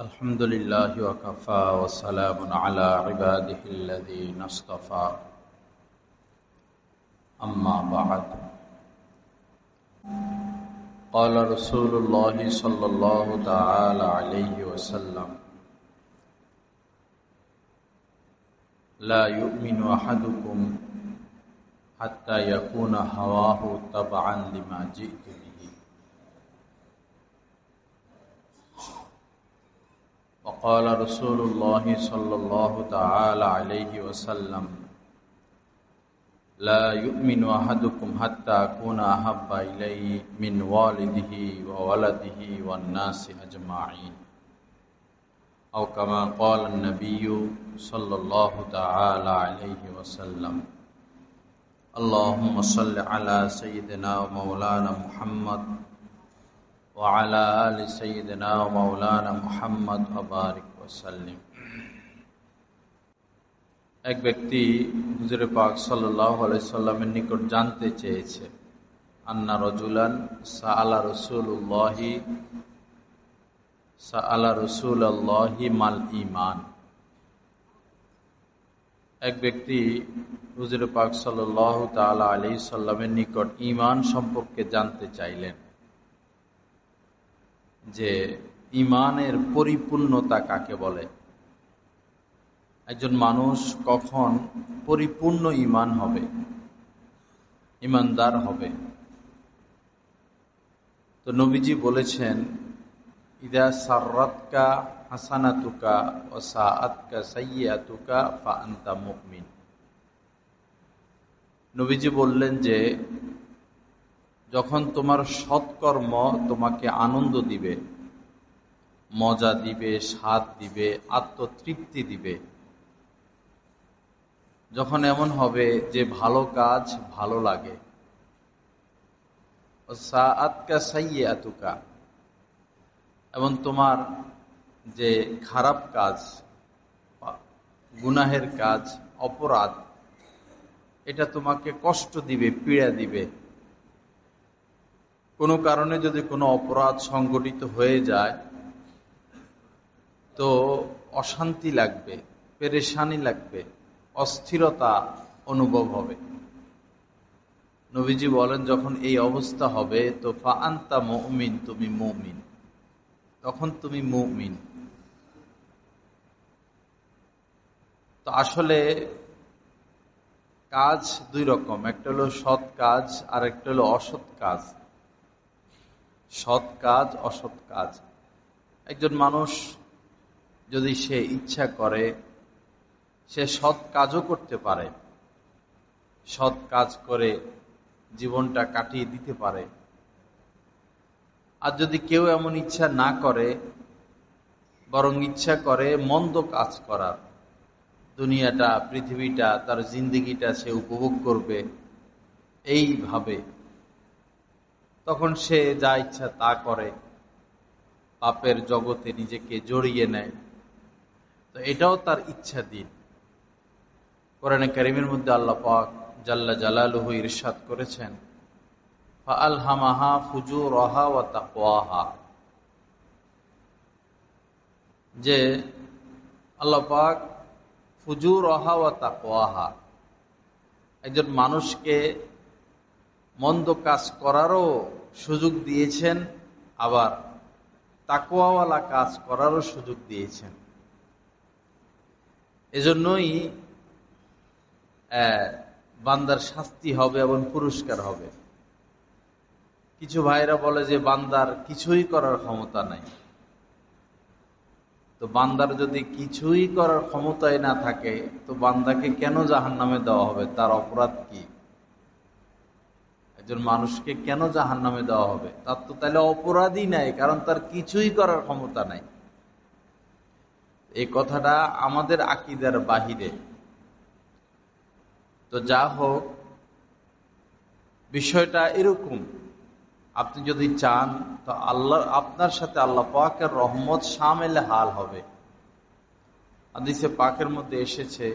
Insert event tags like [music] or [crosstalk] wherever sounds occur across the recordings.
الحمد لله وكفى وسلام على عباده الذين اصطفى أما بعد قال رسول الله صلى الله تعالى عليه وسلم لا يؤمن أحدكم حتى يكون هواه تبعا لما جئتم وقال رسول الله صلى الله تعالى عليه وسلم لا يؤمن أحدكم حتى أكون أحب إليه من والده وولده والناس أجمعين أو كما قال النبي صلى الله تعالى عليه وسلم اللهم صل على سيدنا ومولانا محمد وعلى آل سيدنا ومولانا محمد وبارك وسلم এক ব্যক্তি হুজুরে পাক সাল্লাহ সাল্লামের নিকট জানতে চেয়েছে আন্না রজুলান সাআলা রসুল্লাহি সাআলা রসুল আল্লাহি মাল ইমান এক ব্যক্তি হুজুর পাক সাল্লাহ তালা আলী সাল্লামের নিকট ইমান সম্পর্কে জানতে চাইলেন যে ইমানের পরিপূর্ণতা কাকে বলে একজন মানুষ কখন পরিপূর্ণ ইমান হবে ইমানদার হবে তো নবীজি বলেছেন ইদা সাররাতকা হাসানাতুকা ও সাআতকা সাইয়াতুকা ফা আন্তা মুকমিন নবীজি বললেন যে যখন তোমার সৎকর্ম তোমাকে আনন্দ দিবে মজা দিবে স্বাদ দিবে আত্মতৃপ্তি দিবে যখন এমন হবে যে ভালো কাজ ভালো লাগে আতুকা এবং তোমার যে খারাপ কাজ গুনাহের কাজ অপরাধ এটা তোমাকে কষ্ট দিবে পীড়া দিবে কোনো কারণে যদি কোনো অপরাধ সংগঠিত হয়ে যায় তো অশান্তি লাগবে পেরেশানি লাগবে অস্থিরতা অনুভব হবে নবীজি বলেন যখন এই অবস্থা হবে তো ফা আন্তা মৌমিন তুমি মৌমিন তখন তুমি মৌমিন তো আসলে কাজ দুই রকম একটা হলো সৎ কাজ আর একটা হলো অসৎ কাজ সৎ কাজ অসৎ কাজ একজন মানুষ যদি সে ইচ্ছা করে সে সৎ কাজও করতে পারে সৎ কাজ করে জীবনটা কাটিয়ে দিতে পারে আর যদি কেউ এমন ইচ্ছা না করে বরং ইচ্ছা করে মন্দ কাজ করার দুনিয়াটা পৃথিবীটা তার জিন্দগিটা সে উপভোগ করবে এইভাবে তখন সে যা ইচ্ছা তা করে পাপের জগতে নিজেকে জড়িয়ে নেয় তো এটাও তার ইচ্ছা দিন কোরআনে করিমের মধ্যে আল্লাহ পাক জাল্লা জালালুহু ইরশাদ করেছেন ফুজু যে আল্লাপাক ফুজুর ফুজু রহা ও একজন মানুষকে মন্দ কাজ করারও সুযোগ দিয়েছেন আবার তাকোয়াওয়ালা কাজ করারও সুযোগ দিয়েছেন এজন্যই বান্দার শাস্তি হবে এবং পুরস্কার হবে কিছু ভাইরা বলে যে বান্দার কিছুই করার ক্ষমতা নাই তো বান্দার যদি কিছুই করার ক্ষমতাই না থাকে তো বান্দাকে কেন জাহান নামে দেওয়া হবে তার অপরাধ কি একজন মানুষকে কেন জাহান নামে দেওয়া হবে তার তো তাহলে অপরাধী নাই কারণ তার কিছুই করার ক্ষমতা নাই এই কথাটা আমাদের আকিদার বাহিরে তো যা হোক বিষয়টা এরকম আপনি যদি চান তো আল্লাহ আপনার সাথে আল্লাহ পাকের রহমত সামেলে হাল হবে আদিসে পাকের মধ্যে এসেছে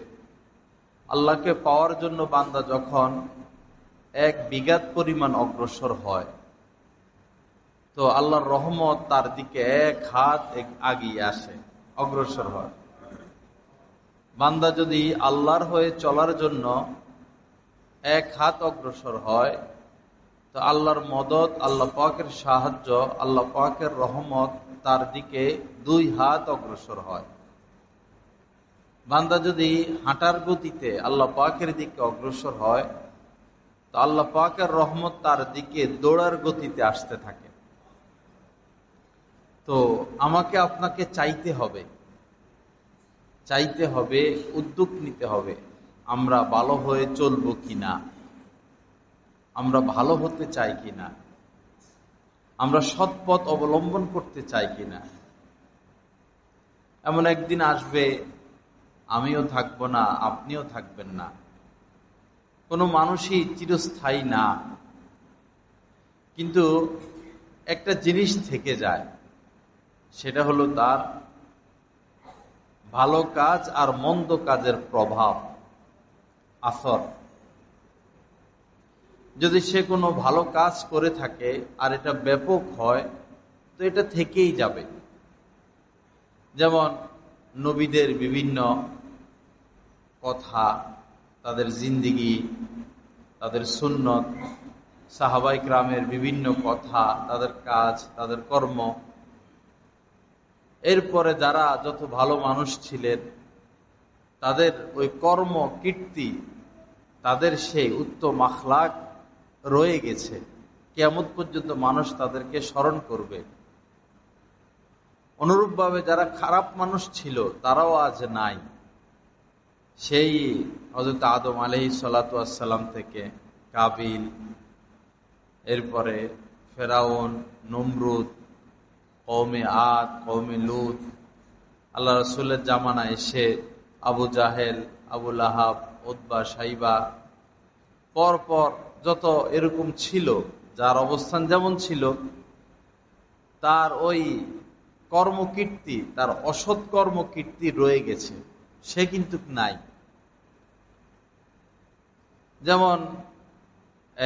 আল্লাহকে পাওয়ার জন্য বান্দা যখন এক বিঘাত পরিমাণ অগ্রসর হয় তো আল্লাহর রহমত তার দিকে এক হাত এক আগিয়ে আসে অগ্রসর হয় বান্দা যদি আল্লাহর হয়ে চলার জন্য এক হাত অগ্রসর হয় তো আল্লাহর মদত আল্লাহ পাকের সাহায্য আল্লাহ পাকের রহমত তার দিকে দুই হাত অগ্রসর হয় বান্দা যদি হাঁটার গতিতে আল্লাহ পাকের দিকে অগ্রসর হয় তো আল্লাহ পাকের রহমত তার দিকে দৌড়ার গতিতে আসতে থাকে তো আমাকে আপনাকে চাইতে হবে চাইতে হবে উদ্যোগ নিতে হবে আমরা ভালো হয়ে চলব কি না আমরা ভালো হতে চাই কি না আমরা সৎপথ অবলম্বন করতে চাই কি না এমন একদিন আসবে আমিও থাকবো না আপনিও থাকবেন না কোনো মানুষই চিরস্থায়ী না কিন্তু একটা জিনিস থেকে যায় সেটা হলো তার ভালো কাজ আর মন্দ কাজের প্রভাব আসর যদি সে কোনো ভালো কাজ করে থাকে আর এটা ব্যাপক হয় তো এটা থেকেই যাবে যেমন নবীদের বিভিন্ন কথা তাদের জিন্দিগি তাদের সুন্নত সাহাবাই গ্রামের বিভিন্ন কথা তাদের কাজ তাদের কর্ম এরপরে যারা যত ভালো মানুষ ছিলেন তাদের ওই কর্ম কীর্তি তাদের সেই উত্তম আখলাক রয়ে গেছে কেমন পর্যন্ত মানুষ তাদেরকে স্মরণ করবে অনুরূপভাবে যারা খারাপ মানুষ ছিল তারাও আজ নাই সেই হজরত আদম আলহি সালাতাম থেকে কাবিল এরপরে ফেরাউন নমরুদ কৌমে আদ কৌমে লুত আল্লাহ রসুলের জামানায় এসে আবু জাহেল আবু লাহাব ওদবা সাইবা পরপর যত এরকম ছিল যার অবস্থান যেমন ছিল তার ওই কর্মকীর্তি তার অসৎ কর্মকীর্তি রয়ে গেছে সে কিন্তু নাই যেমন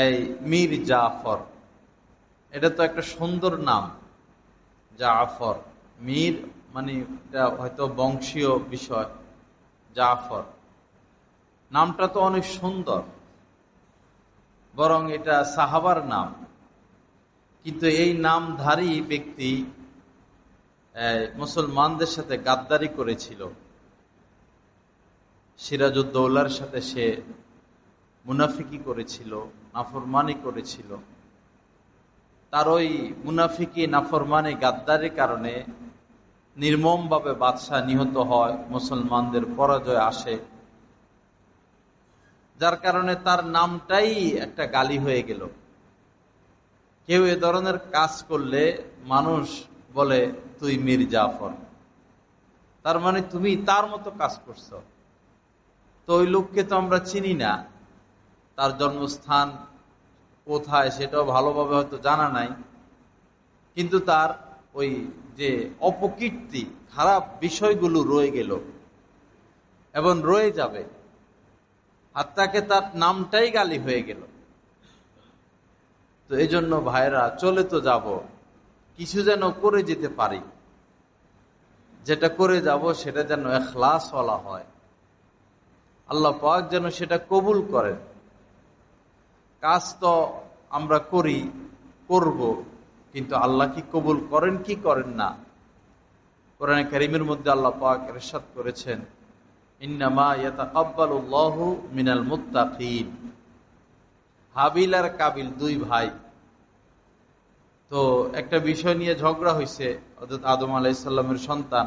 এই মীর জাফর এটা তো একটা সুন্দর নাম জাফর মীর মানে এটা হয়তো বংশীয় বিষয় জাফর নামটা তো অনেক সুন্দর বরং এটা সাহাবার নাম কিন্তু এই নামধারী ব্যক্তি মুসলমানদের সাথে গাদ্দারি করেছিল সিরাজউদ্দৌলার সাথে সে মুনাফিকি করেছিল নাফরমানি করেছিল তার ওই মুনাফিকি নাফরমানি গাদ্দারের কারণে নির্মমভাবে বাদশাহ নিহত হয় মুসলমানদের পরাজয় আসে যার কারণে তার নামটাই একটা গালি হয়ে গেল কেউ এ ধরনের কাজ করলে মানুষ বলে তুই মীর জাফর তার মানে তুমি তার মতো কাজ করছো তো ওই লোককে তো আমরা চিনি না তার জন্মস্থান কোথায় সেটাও ভালোভাবে হয়তো জানা নাই কিন্তু তার ওই যে অপকীর্তি খারাপ বিষয়গুলো রয়ে গেল এবং রয়ে যাবে আর তাকে তার নামটাই গালি হয়ে গেল তো এই জন্য ভাইরা চলে তো যাব কিছু যেন করে যেতে পারি যেটা করে যাব সেটা যেন এখলাস বলা হয় আল্লাহ পাক যেন সেটা কবুল করেন কাজ তো আমরা করি করব কিন্তু আল্লাহ কি কবুল করেন কি করেন না কোরআন করিমের মধ্যে আল্লাহ পাক রেশাদ করেছেন ইন্নামা ইয়াতা কব্বাল উল্লাহ মিনাল মুত্তাকিন হাবিল আর কাবিল দুই ভাই তো একটা বিষয় নিয়ে ঝগড়া হয়েছে অর্থাৎ আদম আলাইসাল্লামের সন্তান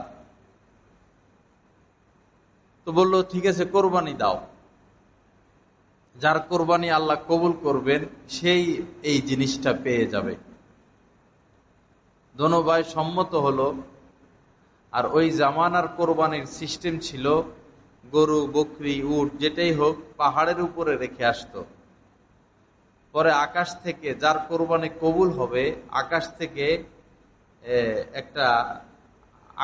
তো বললো ঠিক আছে কোরবানি দাও যার কোরবানি আল্লাহ কবুল করবেন সেই এই জিনিসটা পেয়ে যাবে দোনো ভাই সম্মত হলো আর ওই জামানার কোরবানির সিস্টেম ছিল গরু বকরি উট যেটাই হোক পাহাড়ের উপরে রেখে আসত পরে আকাশ থেকে যার কোরবানি কবুল হবে আকাশ থেকে একটা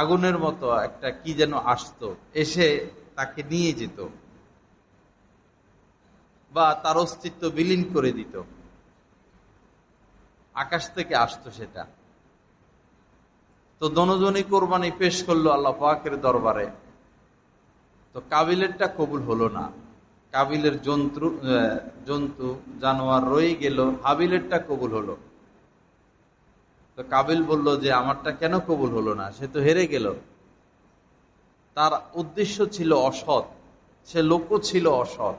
আগুনের মতো একটা কি যেন আসতো এসে তাকে নিয়ে যেত বা তার অস্তিত্ব বিলীন করে দিত আকাশ থেকে আসতো সেটা তো দনজনই কোরবানি পেশ করলো আল্লাহ পাকের দরবারে তো কাবিলেরটা কবুল হলো না কাবিলের জন্তু জন্তু জানোয়ার রয়ে গেল হাবিলেরটা কবুল হলো তো কাবিল বলল যে আমারটা কেন কবুল হলো না সে তো হেরে গেল তার উদ্দেশ্য ছিল অসৎ সে লোকও ছিল অসৎ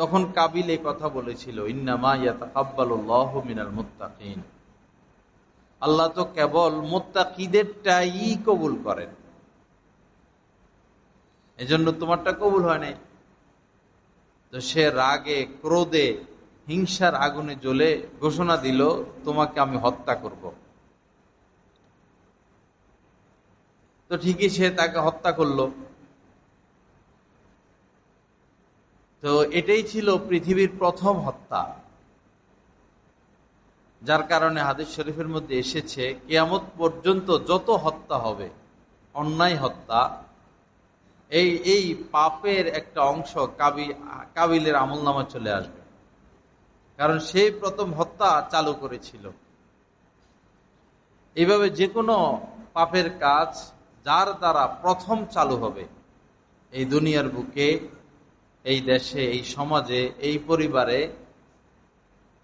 তখন কাবিল এই কথা বলেছিল ইন্নামা ইয়াতাকাব্বালুল্লাহ মিনাল মুত্তাকিন আল্লাহ তো কেবল মোত্তাকিদেরটাই কবুল করেন এজন্য তোমারটা কবুল হয় নাই তো সে রাগে ক্রোধে হিংসার আগুনে জ্বলে ঘোষণা দিল তোমাকে আমি হত্যা করব তো ঠিকই সে তাকে হত্যা করলো তো এটাই ছিল পৃথিবীর প্রথম হত্যা যার কারণে হাদিস শরীফের মধ্যে এসেছে কেয়ামত পর্যন্ত যত হত্যা হবে অন্যায় হত্যা এই এই পাপের একটা অংশ কাবি কাবিলের আমল নামা চলে আসবে কারণ সেই প্রথম হত্যা চালু করেছিল এইভাবে যে কোনো পাপের কাজ যার দ্বারা প্রথম চালু হবে এই দুনিয়ার বুকে এই দেশে এই সমাজে এই পরিবারে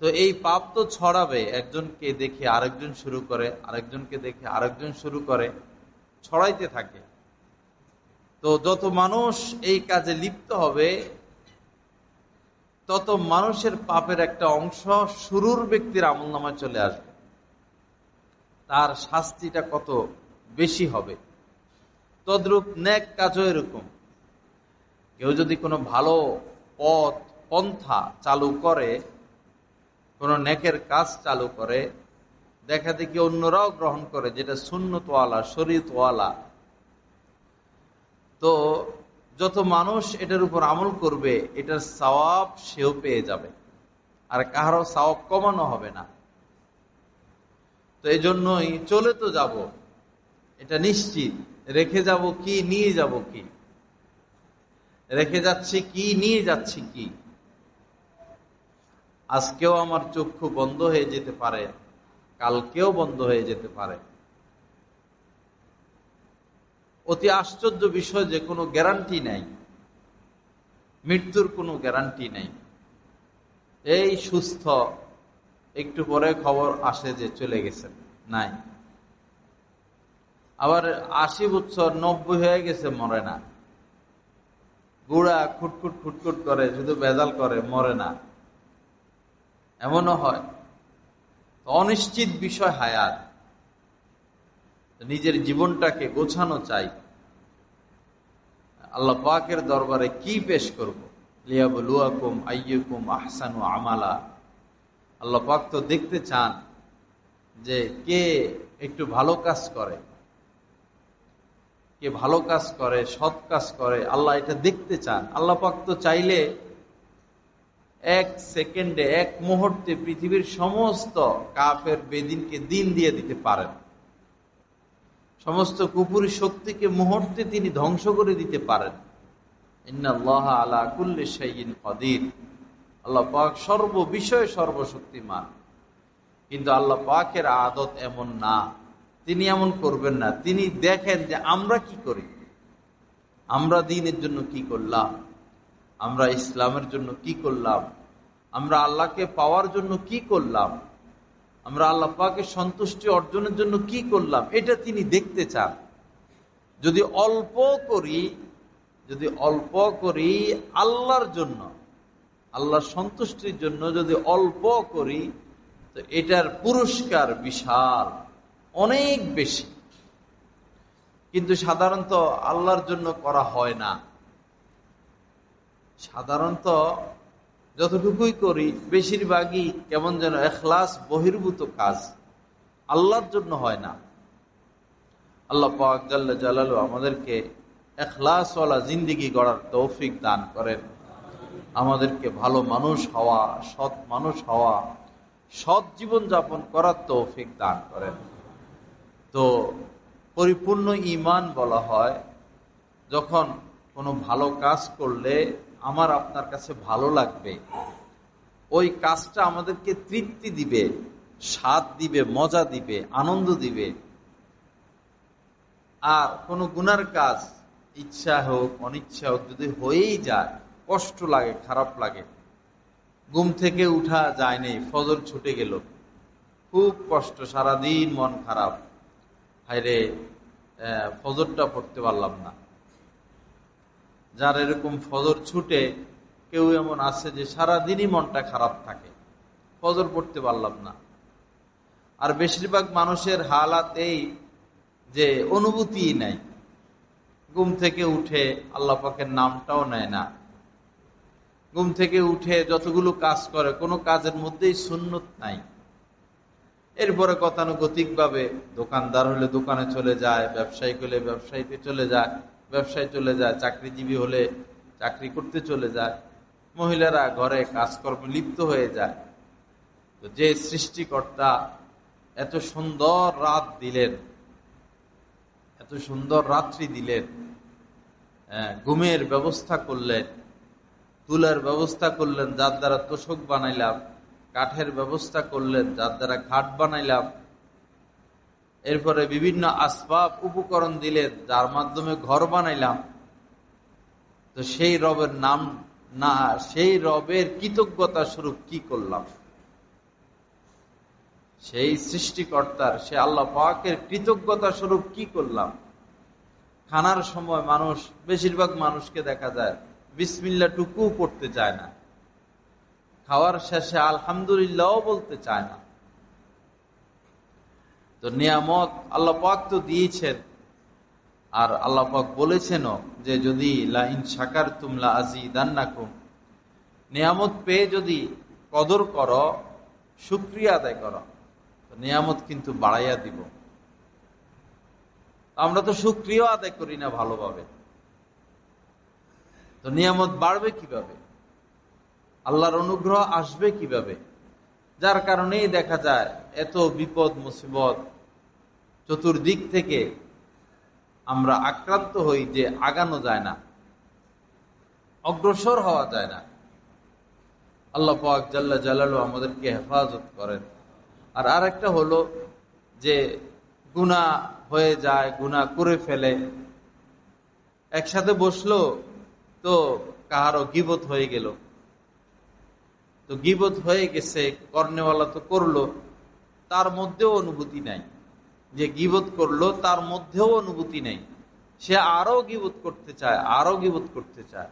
তো এই পাপ তো ছড়াবে একজনকে দেখে আরেকজন শুরু করে আরেকজনকে দেখে আরেকজন শুরু করে ছড়াইতে থাকে তো যত মানুষ এই কাজে লিপ্ত হবে তত মানুষের পাপের একটা অংশ শুরুর ব্যক্তির আমল নামায় চলে আসবে তার শাস্তিটা কত বেশি হবে তদ্রূপ ন্যাক কাজও এরকম কেউ যদি কোনো ভালো পথ পন্থা চালু করে কোনো নেকের কাজ চালু করে দেখা দেখি অন্যরাও গ্রহণ করে যেটা শূন্যতওয়ালা শরীতওয়ালা তো যত মানুষ এটার উপর আমল করবে এটার সওয়াব সেও পেয়ে যাবে আর কাহারও সওয়াব কমানো হবে না তো এই জন্যই চলে তো যাব এটা নিশ্চিত রেখে যাব কি নিয়ে যাব কি রেখে যাচ্ছি কি নিয়ে যাচ্ছি কি আজকেও আমার চক্ষু বন্ধ হয়ে যেতে পারে কালকেও বন্ধ হয়ে যেতে পারে অতি আশ্চর্য বিষয় যে কোনো গ্যারান্টি নাই মৃত্যুর কোনো গ্যারান্টি নাই এই সুস্থ একটু পরে খবর আসে যে চলে গেছেন নাই আবার আশি বছর নব্বই হয়ে গেছে মরে না গুড়া খুটখুট খুটখুট করে শুধু বেজাল করে মরে না এমনও হয় অনিশ্চিত বিষয় হায়াত নিজের জীবনটাকে গোছানো চাই আল্লাহ পাকের দরবারে কি পেশ করব লুয়াকুম আইয়ুকুম আহসানু আমালা আল্লাহ পাক তো দেখতে চান যে কে একটু ভালো কাজ করে কে ভালো কাজ করে সৎ কাজ করে আল্লাহ এটা দেখতে চান আল্লাহ পাক তো চাইলে এক সেকেন্ডে এক মুহূর্তে পৃথিবীর সমস্ত কাফের বেদিনকে দিন দিয়ে দিতে পারেন সমস্ত কুপুরী শক্তিকে মুহূর্তে তিনি ধ্বংস করে দিতে পারেন ইন্নআল্লাহ আলা কুল্লি কদির আল্লাহ পাক সর্ববিষয়ে সর্বশক্তিমান কিন্তু আল্লাহ পাকের আদত এমন না তিনি এমন করবেন না তিনি দেখেন যে আমরা কি করি আমরা দিনের জন্য কি করলাম আমরা ইসলামের জন্য কি করলাম আমরা আল্লাহকে পাওয়ার জন্য কি করলাম আমরা আল্লাহ পাকে সন্তুষ্টি অর্জনের জন্য কি করলাম এটা তিনি দেখতে চান যদি অল্প করি যদি অল্প করি আল্লাহর জন্য আল্লাহর সন্তুষ্টির জন্য যদি অল্প করি তো এটার পুরস্কার বিশাল অনেক বেশি কিন্তু সাধারণত আল্লাহর জন্য করা হয় না সাধারণত যতটুকুই করি বেশিরভাগই কেমন যেন এখলাস বহির্ভূত কাজ আল্লাহর জন্য হয় না আল্লাহ পাকাল্লা জালালু আমাদেরকে এখলাসওয়ালা জিন্দিগি গড়ার তৌফিক দান করেন আমাদেরকে ভালো মানুষ হওয়া সৎ মানুষ হওয়া সৎ জীবন যাপন করার তৌফিক দান করেন তো পরিপূর্ণ ইমান বলা হয় যখন কোনো ভালো কাজ করলে আমার আপনার কাছে ভালো লাগবে ওই কাজটা আমাদেরকে তৃপ্তি দিবে স্বাদ দিবে মজা দিবে আনন্দ দিবে আর কোনো গুনার কাজ ইচ্ছা হোক অনিচ্ছা হোক যদি হয়েই যায় কষ্ট লাগে খারাপ লাগে ঘুম থেকে উঠা যায়নি ফজর ছুটে গেল খুব কষ্ট সারাদিন মন খারাপ আইরে ফজরটা পড়তে পারলাম না যার এরকম ফজর ছুটে কেউ এমন আছে যে সারাদিনই মনটা খারাপ থাকে ফজর পড়তে পারলাম না আর বেশিরভাগ মানুষের হালাত এই যে অনুভূতি নাই ঘুম থেকে উঠে আল্লাহ পাখের নামটাও নেয় না ঘুম থেকে উঠে যতগুলো কাজ করে কোনো কাজের মধ্যেই সুন্নত নাই এরপরে গতানুগতিকভাবে দোকানদার হলে দোকানে চলে যায় ব্যবসায়ী হলে ব্যবসায়ীতে চলে যায় ব্যবসায় চলে যায় চাকরিজীবী হলে চাকরি করতে চলে যায় মহিলারা ঘরে কাজকর্মে লিপ্ত হয়ে যায় তো যে সৃষ্টিকর্তা এত সুন্দর রাত দিলেন এত সুন্দর রাত্রি দিলেন হ্যাঁ, ঘুমের ব্যবস্থা করলেন তুলার ব্যবস্থা করলেন যার দ্বারা তোষক বানাইলাম কাঠের ব্যবস্থা করলেন যার দ্বারা ঘাট বানাইলাম এরপরে বিভিন্ন আসবাব উপকরণ দিলেন যার মাধ্যমে ঘর বানাইলাম তো সেই রবের নাম না সেই রবের কৃতজ্ঞতা স্বরূপ কি করলাম সেই সৃষ্টিকর্তার সে আল্লাহ পাকের কৃতজ্ঞতা স্বরূপ কি করলাম খানার সময় মানুষ বেশিরভাগ মানুষকে দেখা যায় বিসমিল্লা টুকু পড়তে চায় না খাওয়ার শেষে আলহামদুলিল্লাহ বলতে চায় না তো নিয়ামত আল্লাপাক তো দিয়েছেন আর আল্লাপাক বলেছেন যে যদি লাইন সাকার তুমলা আজি দান্নাকুম নিয়ামত পেয়ে যদি কদর কর শুক্রিয়া আদায় কর নিয়ামত কিন্তু বাড়াইয়া দিব আমরা তো সুক্রিয় আদায় করি না ভালোভাবে তো নিয়ামত বাড়বে কিভাবে আল্লাহর অনুগ্রহ আসবে কিভাবে যার কারণেই দেখা যায় এত বিপদ মুসিবত চতুর্দিক থেকে আমরা আক্রান্ত হই যে আগানো যায় না অগ্রসর হওয়া যায় না আল্লাহ পাক জাল্লা জালালু আমাদেরকে হেফাজত করেন আর আরেকটা হলো যে গুণা হয়ে যায় গুণা করে ফেলে একসাথে বসলো তো কাহারও গিবত হয়ে গেল তো গিবত হয়ে গেছে কর্নেওয়ালা তো করলো তার মধ্যেও অনুভূতি নাই যে গিবত করলো তার মধ্যেও অনুভূতি নেই সে আরও গিবত করতে চায় আরও গিবত করতে চায়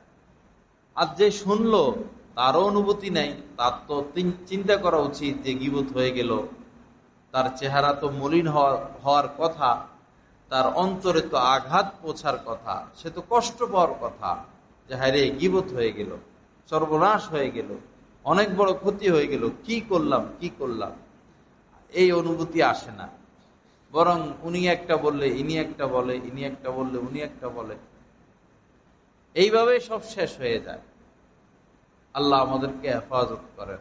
আর যে শুনলো তারও অনুভূতি নেই তার তো চিন্তা করা উচিত যে গিবত হয়ে গেল তার চেহারা তো মলিন হওয়ার কথা তার অন্তরে তো আঘাত পৌঁছার কথা সে তো কষ্ট পাওয়ার কথা যে হ্যাঁ রে গিবত হয়ে গেল সর্বনাশ হয়ে গেল অনেক বড় ক্ষতি হয়ে গেল কি করলাম কি করলাম এই অনুভূতি আসে না বরং উনি একটা বললে ইনি একটা বলে ইনি একটা বললে উনি একটা বলে এইভাবে সব শেষ হয়ে যায় আল্লাহ আমাদেরকে হেফাজত করেন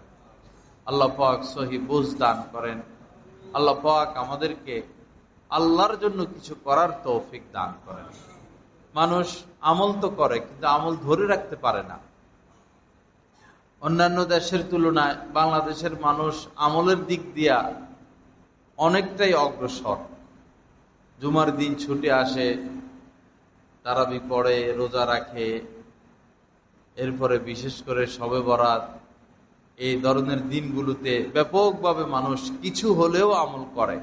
আল্লাহ পাক সহি বুঝ দান করেন আল্লাহ পাক আমাদেরকে আল্লাহর জন্য কিছু করার তৌফিক দান করেন মানুষ আমল তো করে কিন্তু আমল ধরে রাখতে পারে না অন্যান্য দেশের তুলনায় বাংলাদেশের মানুষ আমলের দিক দিয়া অনেকটাই অগ্রসর জুমার দিন ছুটে আসে তারাবি পড়ে রোজা রাখে এরপরে বিশেষ করে সবে বরাত এই ধরনের দিনগুলোতে ব্যাপকভাবে মানুষ কিছু হলেও আমল করে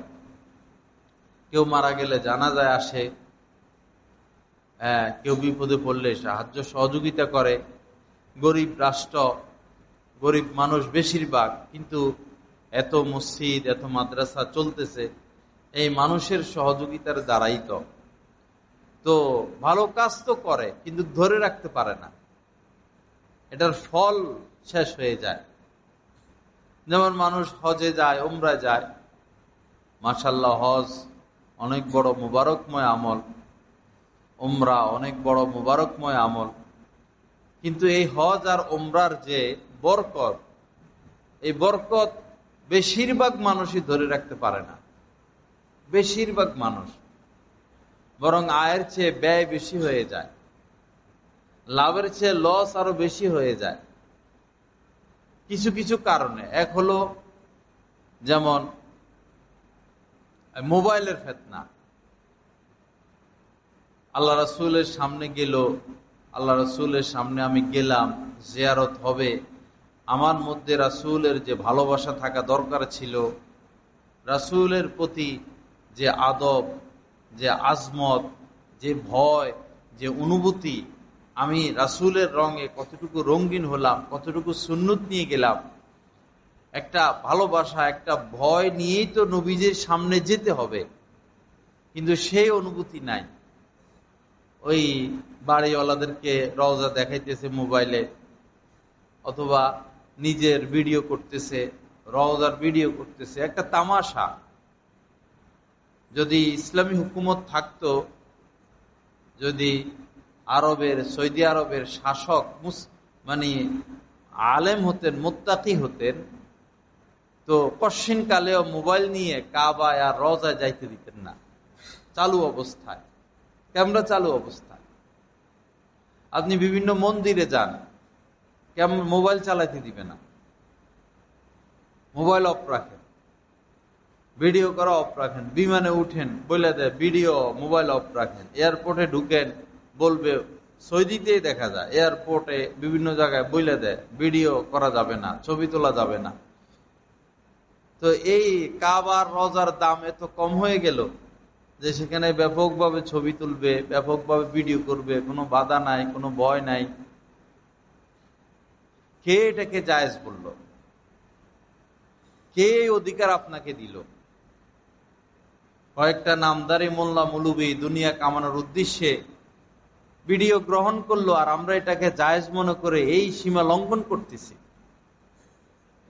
কেউ মারা গেলে জানা যায় আসে কেউ বিপদে পড়লে সাহায্য সহযোগিতা করে গরিব রাষ্ট্র গরিব মানুষ বেশিরভাগ কিন্তু এত মসজিদ এত মাদ্রাসা চলতেছে এই মানুষের সহযোগিতার দ্বারাই তো তো ভালো কাজ তো করে কিন্তু ধরে রাখতে পারে না এটার ফল শেষ হয়ে যায় যেমন মানুষ হজে যায় ওমরা যায় মাসাল্লাহ হজ অনেক বড় মুবারকময় আমল ওমরা অনেক বড় মুবারকময় আমল কিন্তু এই হজ আর ওমরার যে বরকত এই বরকত বেশিরভাগ মানুষই ধরে রাখতে পারে না বেশিরভাগ মানুষ বরং আয়ের চেয়ে ব্যয় বেশি হয়ে যায় লাভের চেয়ে লস আরো বেশি হয়ে যায় কিছু কিছু কারণে এক হলো যেমন মোবাইলের ফেতনা আল্লাহ রসুলের সামনে গেল আল্লাহ রাসুলের সামনে আমি গেলাম জিয়ারত হবে আমার মধ্যে রাসুলের যে ভালোবাসা থাকা দরকার ছিল রাসুলের প্রতি যে আদব যে আজমত যে ভয় যে অনুভূতি আমি রাসুলের রঙে কতটুকু রঙিন হলাম কতটুকু সুন্নত নিয়ে গেলাম একটা ভালোবাসা একটা ভয় নিয়েই তো নবীজের সামনে যেতে হবে কিন্তু সেই অনুভূতি নাই ওই বাড়িওয়ালাদেরকে রওজা দেখাইতেছে মোবাইলে অথবা নিজের ভিডিও করতেছে রওজার ভিডিও করতেছে একটা তামাশা যদি ইসলামী হুকুমত থাকতো যদি আরবের সৌদি আরবের শাসক মানে আলেম হতেন মোত্তাকি হতেন তো কশিন কালেও মোবাইল নিয়ে কাবা আর রজায় যাইতে দিতেন না চালু অবস্থায় ক্যামেরা চালু অবস্থায় আপনি বিভিন্ন মন্দিরে যান কেমন মোবাইল চালাইতে দিবে না মোবাইল অফ রাখেন ভিডিও করা অফ রাখেন বিমানে উঠেন বলে দেয় ভিডিও মোবাইল অফ রাখেন এয়ারপোর্টে ঢুকেন বলবে সৌদিতেই দেখা যায় এয়ারপোর্টে বিভিন্ন জায়গায় বলে দেয় ভিডিও করা যাবে না ছবি তোলা যাবে না তো এই কাবার রজার দাম এত কম হয়ে গেল যে সেখানে ব্যাপকভাবে ছবি তুলবে ব্যাপকভাবে ভিডিও করবে কোনো বাধা নাই কোনো ভয় নাই কে এটাকে জায়েজ বলল কে অধিকার আপনাকে দিল কয়েকটা নামদারি মোল্লা মুলুবি দুনিয়া কামানোর উদ্দেশ্যে ভিডিও গ্রহণ করলো আর আমরা এটাকে জায়েজ মনে করে এই সীমা লঙ্ঘন করতেছি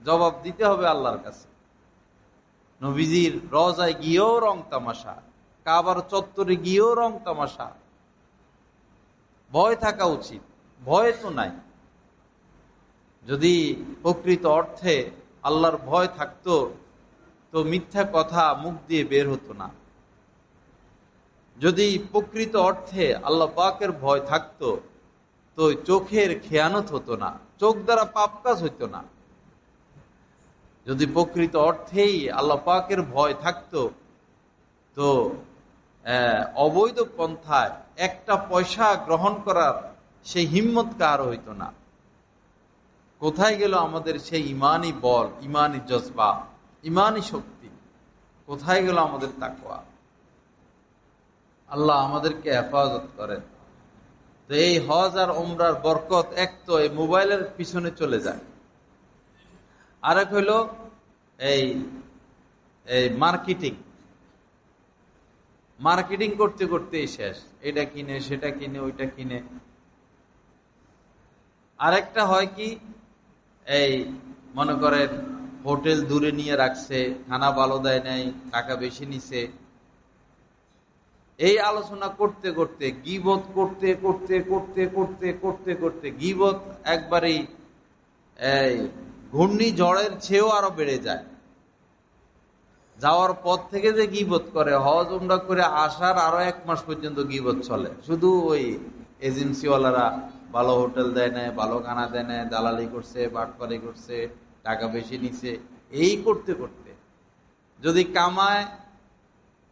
জবাব দিতে হবে আল্লাহর কাছে নবীজির রজায় গিয়েও রং তামাশা কাবার চত্বরে গিয়েও রং তামাশা ভয় থাকা উচিত ভয় তো নাই যদি প্রকৃত অর্থে আল্লাহর ভয় থাকত তো মিথ্যা কথা মুখ দিয়ে বের হতো না যদি প্রকৃত অর্থে আল্লাহ পাকের ভয় থাকত তো চোখের খেয়ানত হতো না চোখ দ্বারা পাপ কাজ হইতো না যদি প্রকৃত অর্থেই আল্লাহ পাকের ভয় থাকত তো অবৈধ পন্থায় একটা পয়সা গ্রহণ করার সেই হিম্মত কার হইতো না কোথায় গেল আমাদের সেই ইমানই বল ইমানই জজবা ইমানই শক্তি কোথায় গেল আমাদের তাকোয়া আল্লাহ আমাদেরকে হেফাজত করেন তো এই হজ আর ওমরার বরকত এক তো এই মোবাইলের পিছনে চলে যায় আরেক হইল এই এই মার্কেটিং মার্কেটিং করতে করতেই শেষ এটা কিনে সেটা কিনে ওইটা কিনে আরেকটা হয় কি এই মনে করেন হোটেল দূরে নিয়ে রাখছে খানা ভালো দেয় নাই টাকা বেশি নিছে এই আলোচনা করতে করতে গিবত করতে করতে করতে করতে করতে করতে গিবত একবারেই এই ঘূর্ণি ঝড়ের ছেও আরো বেড়ে যায় যাওয়ার পর থেকে যে গিবত করে হজ উমরা করে আসার আরো এক মাস পর্যন্ত গিবত চলে শুধু ওই এজেন্সিওয়ালারা ভালো হোটেল দেয় নেয় ভালো খানা দেয় নেয় দালালি করছে বাটপারি করছে টাকা বেশি নিছে এই করতে করতে যদি কামায়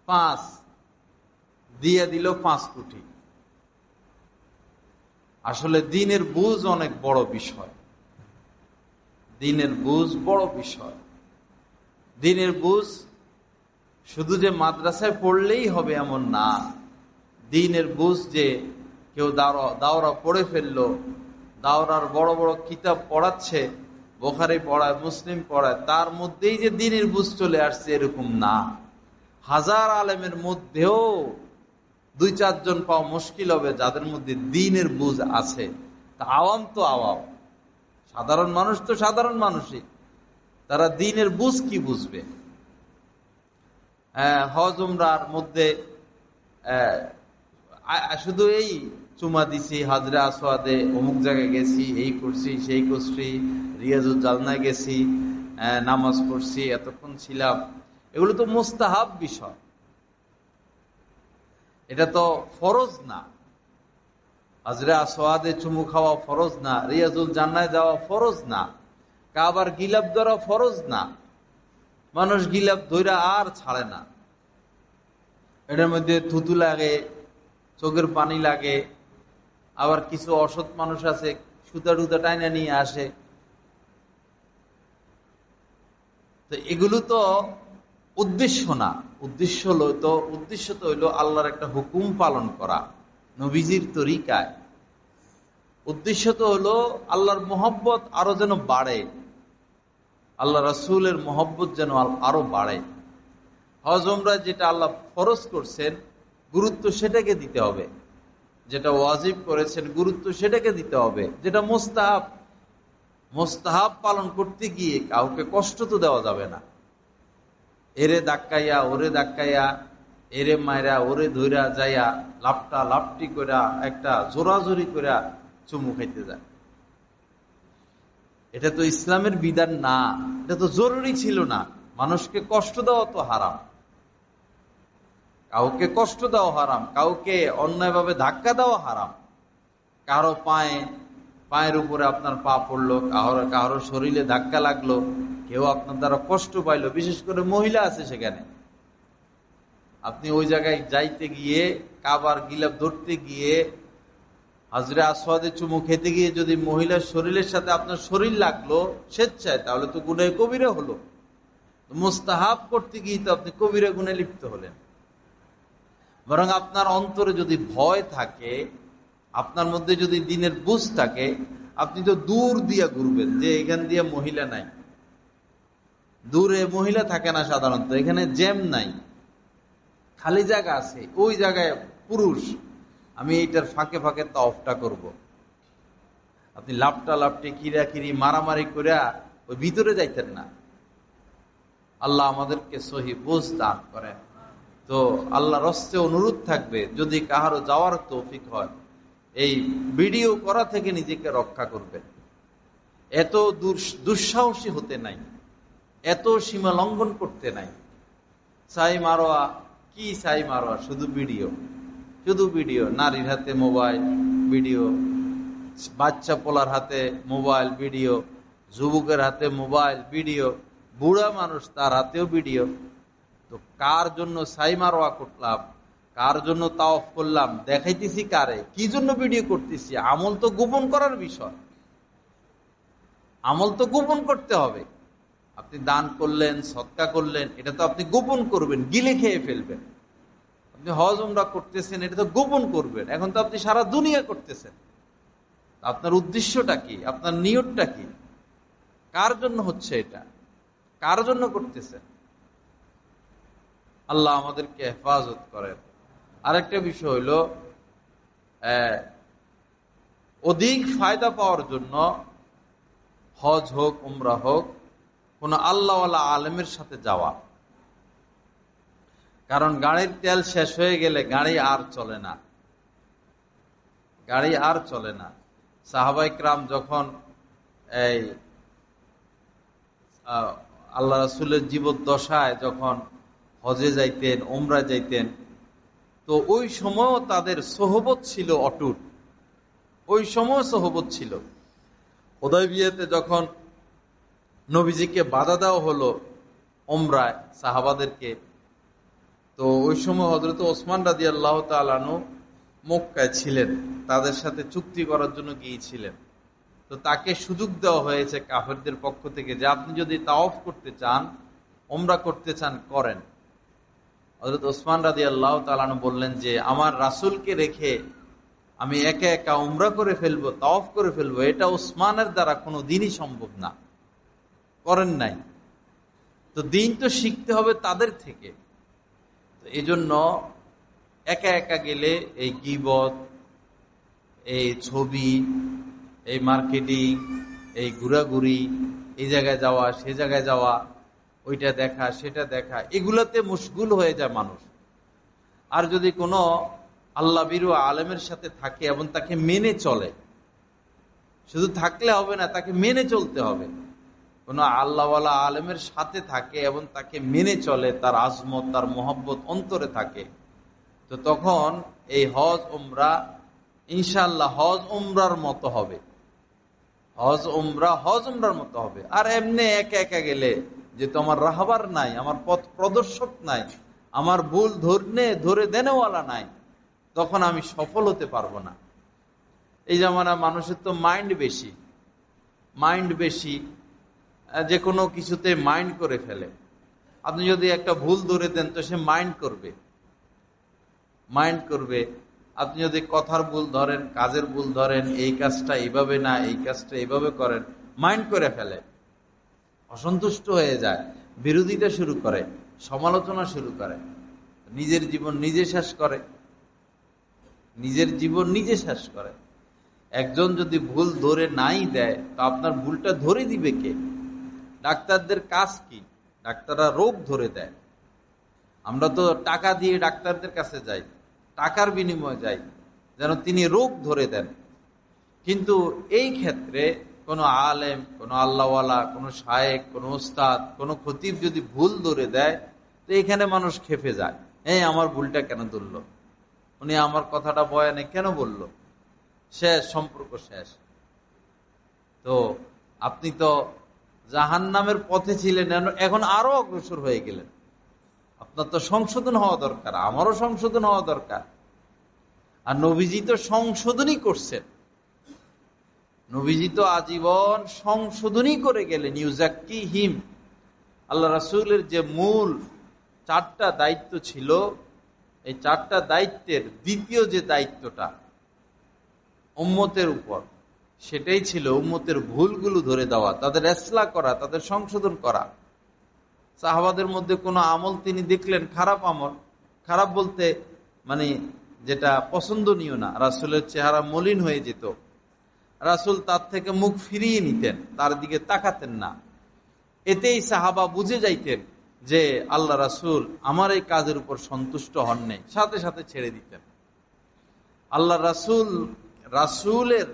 পাঁচ দিয়ে দিল পাঁচ কোটি আসলে দিনের বুঝ অনেক বড় বিষয় দিনের বুঝ বড় বিষয় দিনের বুঝ শুধু যে মাদ্রাসায় পড়লেই হবে এমন না দিনের বুঝ যে কেউ দাওরা পড়ে ফেললো দাওরার বড় বড় কিতাব পড়াচ্ছে বোখারি পড়ায় মুসলিম পড়ায় তার মধ্যেই যে দিনের বুঝ চলে আসছে এরকম না হাজার আলেমের মধ্যেও দুই চারজন পাওয়া মুশকিল হবে যাদের মধ্যে দিনের বুঝ আছে তা আওয়াম তো আওয়াম সাধারণ মানুষ তো সাধারণ মানুষই তারা দিনের বুঝ কি বুঝবে হ্যাঁ হজমরার মধ্যে শুধু এই চুমা দিছি হাজরা আসোয়াদে অমুক জায়গায় গেছি এই করছি সেই করছি রিয়াজুল জালনায় গেছি নামাজ পড়ছি এতক্ষণ ছিলাম এগুলো তো মোস্তাহাব বিষয় এটা তো ফরজ না হাজরা আসোয়াদে চুমু খাওয়া ফরজ না রিয়াজুল জান্নায় যাওয়া ফরজ না কাবার গিলাপ ধরা ফরজ না মানুষ গিলাপ ধৈরা আর ছাড়ে না এটার মধ্যে থুতু লাগে চোখের পানি লাগে আবার কিছু অসৎ মানুষ আছে সুতা টুতা টাইনা নিয়ে আসে তো এগুলো তো উদ্দেশ্য না উদ্দেশ্য হলো তো উদ্দেশ্য তো হইল আল্লাহর একটা হুকুম পালন করা নবীজির তরিকায় উদ্দেশ্য তো হলো আল্লাহর মোহব্বত আরো যেন বাড়ে আল্লাহ রাসুলের মোহব্বত যেন আরো বাড়ে হজমরা যেটা আল্লাহ ফরজ করছেন গুরুত্ব সেটাকে দিতে হবে যেটা ওয়াজিব করেছেন গুরুত্ব সেটাকে দিতে হবে যেটা মোস্তাহাব মোস্তাহাব পালন করতে গিয়ে কাউকে কষ্ট তো দেওয়া যাবে না এরে দাক্কাইয়া ওরে দাক্কাইয়া এরে মায়েরা ওরে ধৈরা যাইয়া লাপটা লাপটি করা একটা জোরাজোরি করে চুমু খাইতে যায় এটা তো ইসলামের বিধান না এটা তো জরুরি ছিল না মানুষকে কষ্ট দেওয়া তো হারাম কাউকে কষ্ট দেওয়া হারাম কাউকে অন্যায়ভাবে ধাক্কা দেওয়া হারাম কারো পায়ে পায়ের উপরে আপনার পা পড়লো কারো কারো শরীরে ধাক্কা লাগলো কেউ আপনার দ্বারা কষ্ট পাইলো বিশেষ করে মহিলা আছে সেখানে আপনি ওই জায়গায় যাইতে গিয়ে কাবার গিলাপ ধরতে গিয়ে হাজরে আসোয়াদের চুমু খেতে গিয়ে যদি মহিলার শরীরের সাথে আপনার শরীর লাগলো স্বেচ্ছায় তাহলে তো গুনে কবিরে হলো মোস্তাহাব করতে গিয়ে তো আপনি কবিরে গুণে লিপ্ত হলেন বরং আপনার অন্তরে যদি ভয় থাকে আপনার মধ্যে যদি দিনের বুঝ থাকে আপনি তো দূর দিয়া ঘুরবেন যে এখান দিয়ে মহিলা নাই দূরে মহিলা থাকে না সাধারণত এখানে জ্যাম নাই খালি জায়গা আছে ওই জায়গায় পুরুষ আমি এইটার ফাঁকে ফাঁকে তফটা করব। আপনি লাপটা লাপটে কিরি মারামারি করিয়া ওই ভিতরে যাইতেন না আল্লাহ আমাদেরকে সহি বোঝ দান করেন তো আল্লাহ রস্তে অনুরোধ থাকবে যদি কাহারও যাওয়ার তৌফিক হয় এই ভিডিও করা থেকে নিজেকে রক্ষা করবেন এত দুঃসাহসী হতে নাই এত সীমা লঙ্ঘন করতে নাই সাই মারোয়া কি সাই মারোয়া শুধু ভিডিও শুধু ভিডিও নারীর হাতে মোবাইল ভিডিও বাচ্চা পোলার হাতে মোবাইল ভিডিও যুবকের হাতে মোবাইল ভিডিও বুড়া মানুষ তার হাতেও ভিডিও তো কার জন্য ওয়া করলাম কার জন্য তাওফ করলাম দেখাইতেছি কারে কি জন্য ভিডিও করতেছি আমল তো গোপন করার বিষয় আমল তো গোপন করতে হবে আপনি দান করলেন সৎকা করলেন এটা তো আপনি গোপন করবেন গিলে খেয়ে ফেলবেন আপনি হজ উমরা করতেছেন এটা তো গোপন করবেন এখন তো আপনি সারা দুনিয়া করতেছেন আপনার উদ্দেশ্যটা কি আপনার নিয়োগটা কি কার জন্য হচ্ছে এটা কার জন্য করতেছেন আল্লাহ আমাদেরকে হেফাজত করেন আরেকটা বিষয় হইল অধিক ফায়দা পাওয়ার জন্য হজ হোক উমরা হোক কোন আল্লাহ আলমের সাথে যাওয়া কারণ গাড়ির তেল শেষ হয়ে গেলে গাড়ি আর চলে না গাড়ি আর চলে না সাহাবাইকরাম যখন এই আল্লাহ রাসুলের জীবদ্দশায় যখন হজে যাইতেন ওমরা যাইতেন তো ওই সময়ও তাদের সহবত ছিল অটুট ওই সময় সহবত ছিল বিয়েতে যখন নবীজিকে বাধা দেওয়া হলো ওমরায় সাহাবাদেরকে তো ওই সময় হজরত ওসমান রাজি আল্লাহ তালানু মক্কায় ছিলেন তাদের সাথে চুক্তি করার জন্য গিয়েছিলেন তো তাকে সুযোগ দেওয়া হয়েছে কাফেরদের পক্ষ থেকে যে আপনি যদি তাওফ করতে চান ওমরা করতে চান করেন হজরত ওসমান রাজি আল্লাহ তালানু বললেন যে আমার রাসুলকে রেখে আমি একা একা উমরা করে ফেলবো তফ করে ফেলবো এটা ওসমানের দ্বারা কোনো দিনই সম্ভব না করেন নাই তো দিন তো শিখতে হবে তাদের থেকে এই জন্য একা একা গেলে এই গিবত এই ছবি এই মার্কেটিং এই ঘোরাঘুরি এই জায়গায় যাওয়া সে জায়গায় যাওয়া ওইটা দেখা সেটা দেখা এগুলোতে মুশগুল হয়ে যায় মানুষ আর যদি কোনো আল্লাহ বিরু আলেমের সাথে থাকে এবং তাকে মেনে চলে শুধু থাকলে হবে না তাকে মেনে চলতে হবে কোনো আল্লাহওয়ালা আলেমের সাথে থাকে এবং তাকে মেনে চলে তার আজমত তার মোহব্বত অন্তরে থাকে তো তখন এই হজ উমরা ইনশাল্লাহ হজ উমরার মতো হবে হজ উমরা হজ উমরার মতো হবে আর এমনি একা একা গেলে যে আমার রাহাবার নাই আমার পথ প্রদর্শক নাই আমার ভুল ধরনে ধরে দেনেওয়ালা নাই তখন আমি সফল হতে পারবো না এই জামানা মানুষের তো মাইন্ড বেশি মাইন্ড বেশি যে কোনো কিছুতে মাইন্ড করে ফেলে আপনি যদি একটা ভুল ধরে দেন তো সে মাইন্ড করবে মাইন্ড করবে আপনি যদি কথার ভুল ধরেন কাজের ভুল ধরেন এই কাজটা এভাবে না এই কাজটা এভাবে করেন মাইন্ড করে ফেলে অসন্তুষ্ট হয়ে যায় বিরোধিতা শুরু করে সমালোচনা শুরু করে নিজের জীবন নিজে শেষ করে নিজের জীবন নিজে শেষ করে একজন যদি ভুল ধরে নাই দেয় তো আপনার ভুলটা ধরে দিবে কে ডাক্তারদের কাজ কি ডাক্তাররা রোগ ধরে দেয় আমরা তো টাকা দিয়ে ডাক্তারদের কাছে যাই টাকার বিনিময়ে যাই যেন তিনি রোগ ধরে দেন কিন্তু এই ক্ষেত্রে কোনো আলেম কোনো আল্লাহওয়ালা কোনো শায়েক কোনো ওস্তাদ কোনো খতিব যদি ভুল ধরে দেয় তো এখানে মানুষ খেপে যায় হ্যাঁ আমার ভুলটা কেন ধরল উনি আমার কথাটা বয়ানে কেন বলল শেষ সম্পর্ক শেষ তো আপনি তো জাহান নামের পথে ছিলেন এখন আরো অগ্রসর হয়ে গেলেন আপনার তো সংশোধন হওয়া দরকার আমারও সংশোধন হওয়া দরকার আর নবীজি তো সংশোধনই করছেন নবীজি তো আজীবন সংশোধনই করে গেলেন ইউজাক্কি হিম আল্লাহ রাসুলের যে মূল চারটা দায়িত্ব ছিল এই চারটা দায়িত্বের দ্বিতীয় যে দায়িত্বটা উম্মতের উপর সেটাই ছিল উম্মতের ভুলগুলো ধরে দেওয়া তাদের এসলা করা তাদের সংশোধন করা সাহাবাদের মধ্যে কোনো আমল তিনি দেখলেন খারাপ আমল খারাপ বলতে মানে যেটা পছন্দনীয় না রাসুলের চেহারা মলিন হয়ে যেত রাসুল তার থেকে মুখ ফিরিয়ে নিতেন তার দিকে তাকাতেন না এতেই সাহাবা বুঝে যাইতেন যে আল্লাহ রাসুল আমার এই কাজের উপর সন্তুষ্ট হন নাই সাথে সাথে ছেড়ে দিতেন আল্লাহ রাসুল রাসুলের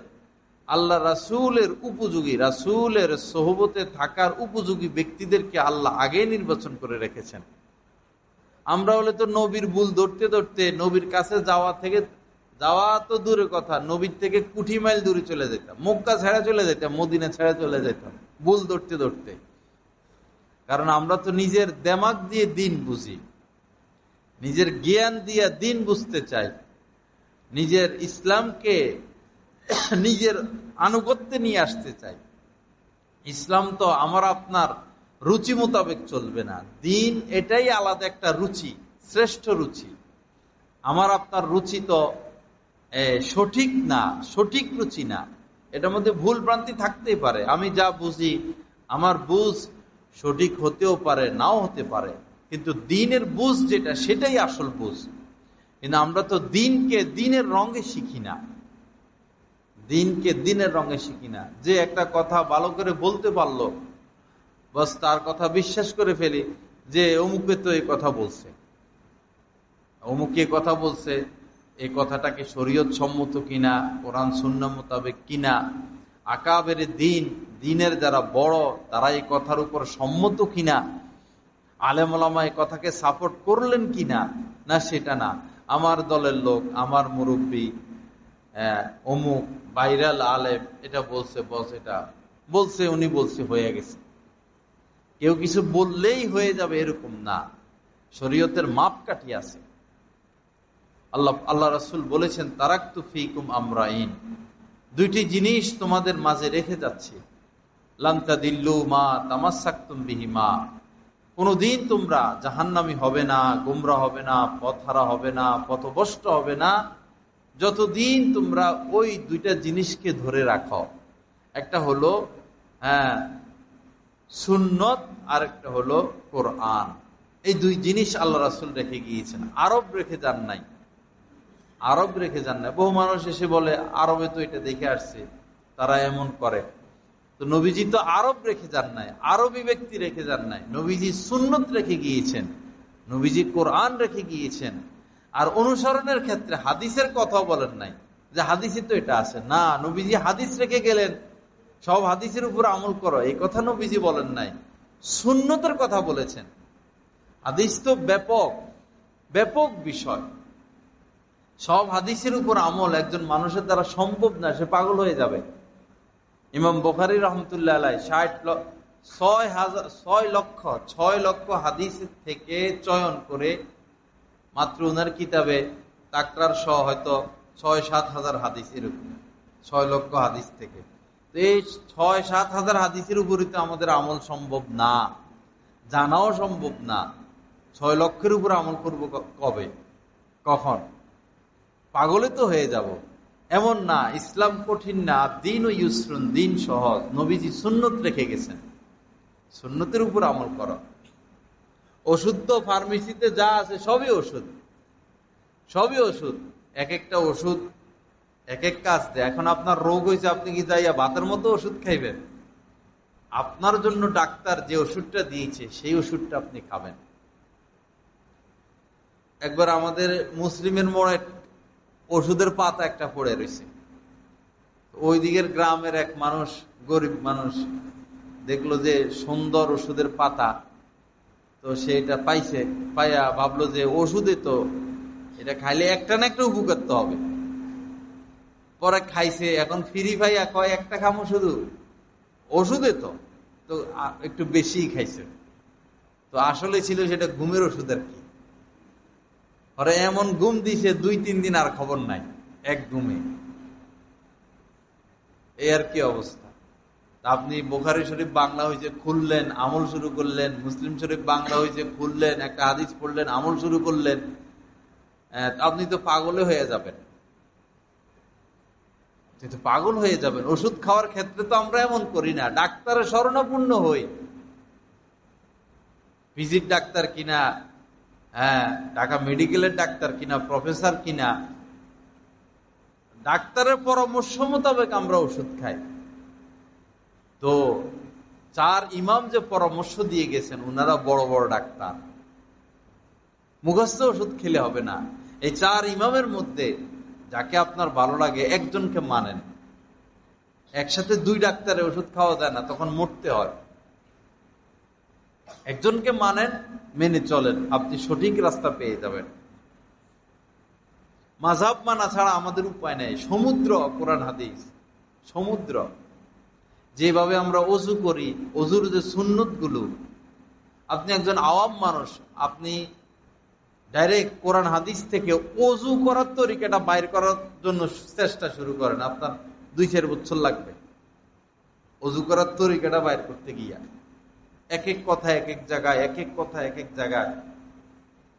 আল্লাহ রাসুলের উপযোগী রাসুলের সহবতে থাকার উপযোগী ব্যক্তিদেরকে আল্লাহ আগে নির্বাচন করে রেখেছেন আমরা হলে তো নবীর ভুল ধরতে ধরতে নবীর কাছে যাওয়া থেকে যাওয়া তো দূরে কথা নবীর থেকে কুঠি মাইল দূরে চলে যেতাম মক্কা ছেড়ে চলে যেতাম মদিনা ছেড়ে চলে যেতাম বুল ধরতে ধরতে কারণ আমরা তো নিজের দেমাক দিয়ে দিন বুঝি নিজের জ্ঞান দিয়ে দিন বুঝতে চাই নিজের ইসলামকে [coughs] নিজের আনুগত্যে নিয়ে আসতে চাই ইসলাম তো আমার আপনার রুচি মোতাবেক চলবে না দিন এটাই আলাদা একটা রুচি শ্রেষ্ঠ রুচি আমার আপনার রুচি তো সঠিক না সঠিক রুচি না এটার মধ্যে ভুল ভ্রান্তি থাকতেই পারে আমি যা বুঝি আমার বুঝ সঠিক হতেও পারে নাও হতে পারে কিন্তু দিনের বুঝ যেটা সেটাই আসল বুঝ কিন্তু আমরা তো দিনকে দিনের রঙে শিখি না দিনকে দিনের রঙে শিখি না যে একটা কথা ভালো করে বলতে পারলো বস তার কথা বিশ্বাস করে ফেলি যে অমুকে তো এই কথা বলছে অমুকে কথা বলছে এ কথাটাকে শরীয়ত সম্মত কিনা কোরআন শূন্য মোতাবেক কিনা আকাবের দিন দিনের যারা বড় তারা এই কথার উপর সম্মত কিনা আলেমলামা এই কথাকে সাপোর্ট করলেন কিনা না সেটা না আমার দলের লোক আমার মুরব্বী অমুক বাইরাল আলেম এটা বলছে বস এটা বলছে উনি বলছে হয়ে গেছে কেউ কিছু বললেই হয়ে যাবে এরকম না শরীয়তের মাপকাঠি আছে আল্লাহ আল্লাহ রাসুল বলেছেন তারাক তু ফিকুম আমরাইন দুইটি জিনিস তোমাদের মাঝে রেখে যাচ্ছে লান্তা দিল্লু মা তামাসাক্তুম মা কোনোদিন তোমরা জাহান্নামি হবে না গুমরা হবে না পথহারা হবে না পথভষ্ট হবে না যতদিন তোমরা ওই দুইটা জিনিসকে ধরে রাখো একটা হলো হ্যাঁ সুন্নত আর একটা হলো কোরআন এই দুই জিনিস আল্লাহ রাসুল রেখে গিয়েছেন আরব রেখে যান নাই আরব রেখে যান না বহু মানুষ এসে বলে আরবে তো এটা দেখে আসছে তারা এমন করে তো নবীজি তো আরব রেখে যান নাই আরবি ব্যক্তি রেখে যান নাই নবীজি সুন্নত রেখে গিয়েছেন নবীজি কোরআন রেখে গিয়েছেন আর অনুসরণের ক্ষেত্রে হাদিসের কথা বলেন নাই যে হাদিসে তো এটা আছে না নবীজি হাদিস রেখে গেলেন সব হাদিসের উপর আমল করো এই কথা নবীজি বলেন নাই সুন্নতের কথা বলেছেন হাদিস তো ব্যাপক ব্যাপক বিষয় সব হাদিসের উপর আমল একজন মানুষের দ্বারা সম্ভব না সে পাগল হয়ে যাবে ইমাম বখারি রহমতুল্লাহ আলাই ষাট ছয় হাজার ছয় লক্ষ ছয় লক্ষ হাদিস থেকে চয়ন করে মাত্র ওনার কিতাবে টাকরার সহ হয়তো ছয় সাত হাজার হাদিসের উপরে ছয় লক্ষ হাদিস থেকে তো এই ছয় সাত হাজার হাদিসের উপরই তো আমাদের আমল সম্ভব না জানাও সম্ভব না ছয় লক্ষের উপর আমল করব কবে কখন পাগলিত হয়ে যাব এমন না ইসলাম কঠিন না দিন ও ইউসরুন দিন সহজ নবীজি সুন্নত রেখে গেছেন সুন্নতের উপর আমল কর ওষুধ তো ফার্মেসিতে যা আছে সবই ওষুধ সবই ওষুধ এক একটা ওষুধ এক এক কাজতে এখন আপনার রোগ হয়েছে আপনি কি যাইয়া বাতের মতো ওষুধ খাইবেন আপনার জন্য ডাক্তার যে ওষুধটা দিয়েছে সেই ওষুধটা আপনি খাবেন একবার আমাদের মুসলিমের মোড়ে ওষুধের পাতা একটা পড়ে রয়েছে ওই দিকের গ্রামের এক মানুষ গরিব মানুষ দেখলো যে সুন্দর ওষুধের পাতা তো সেটা পাইছে পাইয়া ভাবলো যে ওষুধে তো এটা খাইলে একটা না একটা উপকার তো হবে পরে খাইছে এখন ফিরি ভাইয়া কয় একটা খামো শুধু ওষুধে তো তো একটু বেশি খাইছে তো আসলে ছিল সেটা ঘুমের ওষুধ আর কি ওরা এমন ঘুম দিছে দুই তিন দিন আর খবর নাই এক ঘুমে এ আর কি অবস্থা আপনি বোখারি শরীফ বাংলা হয়েছে খুললেন আমল শুরু করলেন মুসলিম শরীফ বাংলা হয়েছে খুললেন একটা আদিজ পড়লেন আমল শুরু করলেন আপনি তো পাগলে হয়ে যাবেন কিন্তু পাগল হয়ে যাবেন ওষুধ খাওয়ার ক্ষেত্রে তো আমরা এমন করি না ডাক্তারের স্মরণাপূর্ণ হই ফিজিক ডাক্তার কিনা হ্যাঁ ঢাকা মেডিকেলের ডাক্তার কিনা প্রফেসর কিনা ডাক্তারের পরামর্শ মোতাবেক আমরা ওষুধ খাই তো চার ইমাম যে পরামর্শ দিয়ে গেছেন ওনারা বড় বড় ডাক্তার মুখস্থ ওষুধ খেলে হবে না এই চার ইমামের মধ্যে যাকে আপনার ভালো লাগে একজনকে মানেন একসাথে দুই ডাক্তারের ওষুধ খাওয়া যায় না তখন মরতে হয় একজনকে মানেন মেনে চলেন আপনি সঠিক রাস্তা পেয়ে যাবেন মাঝাব মানা ছাড়া আমাদের উপায় নেই সমুদ্র কোরআন হাদিস সমুদ্র যেভাবে আমরা অজু করি অজুর যে সুন্নত গুলো আপনি একজন আওয়াম মানুষ আপনি ডাইরেক্ট কোরআন হাদিস থেকে অজু করার তরিকাটা বাইর করার জন্য চেষ্টা শুরু করেন আপনার দুই চার বছর লাগবে অজু করার তরিকাটা বাইর করতে গিয়া এক এক কথা এক এক জায়গায় এক এক কথা এক এক জায়গায়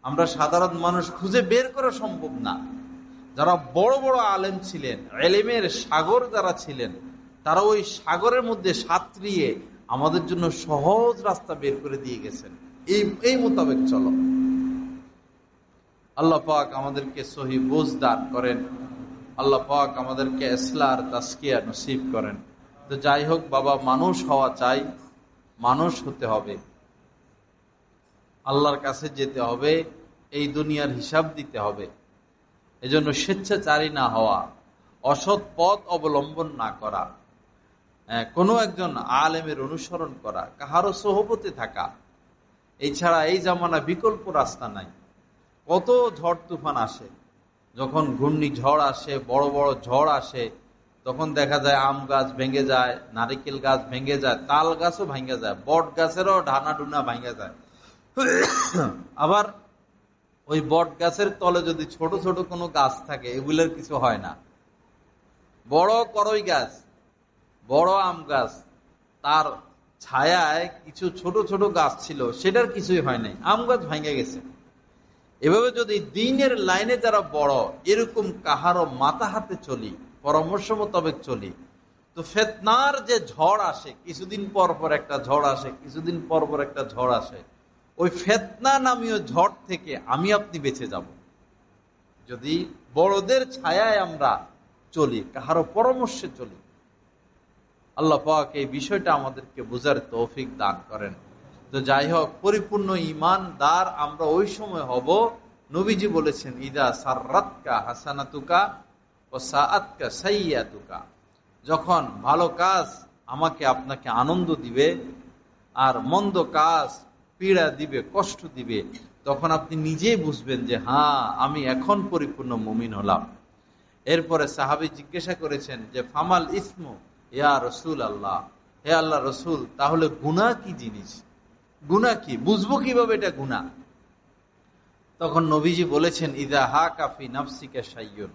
আমরা সাধারণ মানুষ খুঁজে বের করা সম্ভব না যারা বড় বড় আলেম ছিলেন এলেমের সাগর যারা ছিলেন তারা ওই সাগরের মধ্যে সাঁতরিয়ে আমাদের জন্য সহজ রাস্তা বের করে দিয়ে গেছেন এই এই মোতাবেক চলো আল্লাহ পাক আমাদেরকে সহি বোঝ দান করেন আল্লাহ পাক আমাদেরকে এসলার তাস্কিয়া নসিব করেন তো যাই হোক বাবা মানুষ হওয়া চাই মানুষ হতে হবে আল্লাহর কাছে যেতে হবে এই দুনিয়ার হিসাব দিতে হবে এজন্য স্বেচ্ছাচারী না হওয়া অসৎ পথ অবলম্বন না করা কোনো একজন আলেমের অনুসরণ করা কাহারও সহপতি থাকা এছাড়া এই জামানা বিকল্প রাস্তা নাই কত ঝড় তুফান আসে যখন ঘূর্ণি ঝড় আসে বড় বড় ঝড় আসে তখন দেখা যায় আম গাছ ভেঙে যায় নারিকেল গাছ ভেঙে যায় তাল গাছও ভেঙে যায় বট গাছেরও ঢানা ডুনা ভেঙে যায় আবার ওই বট গাছের তলে যদি ছোট ছোট কোনো গাছ থাকে এগুলোর কিছু হয় না বড় করই গাছ বড় আম গাছ তার ছায়ায় কিছু ছোট ছোট গাছ ছিল সেটার কিছুই হয় নাই আম গাছ ভেঙে গেছে এভাবে যদি দিনের লাইনে যারা বড় এরকম কাহারও মাথা হাতে চলি পরামর্শ মোতাবেক চলি তো ফেতনার যে ঝড় আসে কিছুদিন পর পর একটা ঝড় আসে কিছুদিন পর পর একটা ঝড় আসে ওই ফেতনা নামীয় ঝড় থেকে আমি আপনি বেঁচে যাব যদি বড়দের ছায়ায় আমরা চলি কাহারো পরামর্শে চলি আল্লাহ পাক এই বিষয়টা আমাদেরকে বোঝার তৌফিক দান করেন তো যাই হোক পরিপূর্ণ ইমান দ্বার আমরা ওই সময় হব নবীজি বলেছেন ইদা সার্রাতকা হাসানাতুকা যখন ভালো কাজ আমাকে আপনাকে আনন্দ দিবে আর মন্দ কাজ পীড়া দিবে কষ্ট দিবে তখন আপনি নিজেই বুঝবেন যে হ্যাঁ আমি এখন পরিপূর্ণ মুমিন হলাম এরপরে সাহাবি জিজ্ঞাসা করেছেন যে ফামাল ইসমু ইয়া রসুল আল্লাহ হে আল্লাহ রসুল তাহলে গুণা কি জিনিস গুণা কি বুঝবো কিভাবে এটা গুণা তখন নবীজি বলেছেন ইদা হা কাফি নাফসিকা সাইয়ন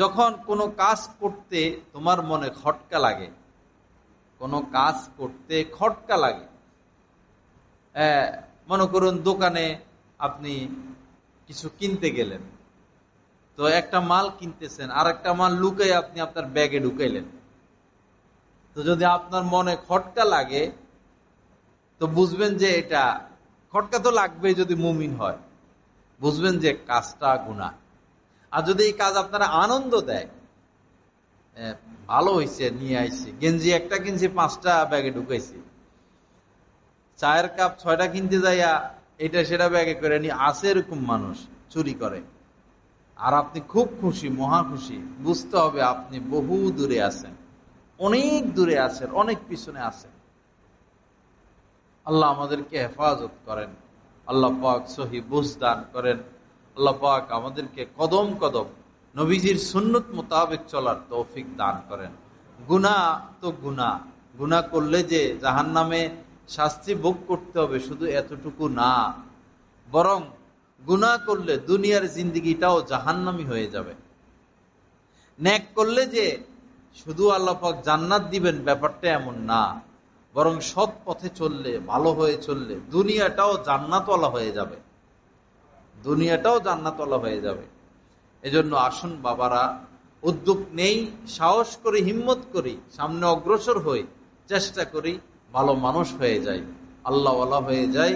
যখন কোনো কাজ করতে তোমার মনে খটকা লাগে কোনো কাজ করতে খটকা লাগে মনে করুন দোকানে আপনি কিছু কিনতে গেলেন তো একটা মাল কিনতেছেন আর একটা মাল লুকাই আপনি আপনার ব্যাগে ঢুকাইলেন তো যদি আপনার মনে খটকা লাগে তো বুঝবেন যে এটা খটকা তো লাগবেই যদি মুমিন হয় বুঝবেন যে কাজটা গুণা আর যদি এই কাজ আপনারা আনন্দ দেয় ভালো হয়েছে নিয়ে আইসি গেঞ্জি একটা কিনছি পাঁচটা ব্যাগে ঢুকাইছি চায়ের কাপ ছয়টা কিনতে যাইয়া এটা সেটা ব্যাগে করে নি আসে এরকম মানুষ চুরি করে আর আপনি খুব খুশি মহা খুশি বুঝতে হবে আপনি বহু দূরে আছেন অনেক দূরে আছেন অনেক পিছনে আছেন আল্লাহ আমাদেরকে হেফাজত করেন আল্লাহ পাক সহি বুঝ দান করেন আল্লাপাক আমাদেরকে কদম কদম নবীজির সুন্নত মোতাবেক চলার তৌফিক দান করেন গুণা তো গুণা গুণা করলে যে জাহান নামে শাস্তি ভোগ করতে হবে শুধু এতটুকু না বরং গুণা করলে দুনিয়ার জিন্দিগিটাও জাহান্নামি হয়ে যাবে ন্যাক করলে যে শুধু আল্লাপাক জান্নাত দিবেন ব্যাপারটা এমন না বরং সৎ পথে চললে ভালো হয়ে চললে দুনিয়াটাও জান্নাতওয়ালা হয়ে যাবে দুনিয়াটাও জান্নাতলা হয়ে যাবে এজন্য আসুন বাবারা উদ্যোগ নেই সাহস করি হিম্মত করি সামনে অগ্রসর হই চেষ্টা করি ভালো মানুষ হয়ে যাই আল্লাহওয়ালা হয়ে যাই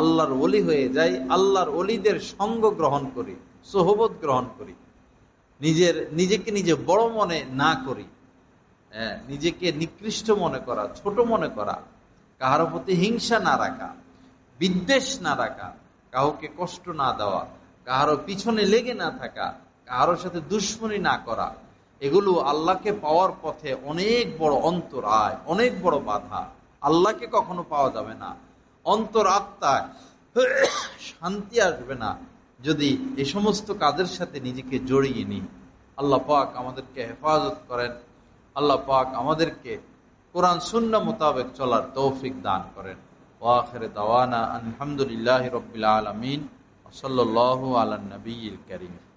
আল্লাহর অলি হয়ে যাই আল্লাহর অলিদের সঙ্গ গ্রহণ করি সোহবত গ্রহণ করি নিজের নিজেকে নিজে বড় মনে না করি নিজেকে নিকৃষ্ট মনে করা ছোট মনে করা কাহার প্রতি হিংসা না রাখা বিদ্বেষ না রাখা কাউকে কষ্ট না দেওয়া কারো পিছনে লেগে না থাকা কারোর সাথে দুশ্মনী না করা এগুলো আল্লাহকে পাওয়ার পথে অনেক বড় অন্তরায় অনেক বড় বাধা আল্লাহকে কখনো পাওয়া যাবে না অন্তর আত্মায় শান্তি আসবে না যদি এ সমস্ত কাজের সাথে নিজেকে জড়িয়ে নিই আল্লাহ পাক আমাদেরকে হেফাজত করেন আল্লাহ পাক আমাদেরকে কোরআন শূন্য মোতাবেক চলার তৌফিক দান করেন واخر دعوانا الحمد لله رب العالمين وصلى الله على النبي الكريم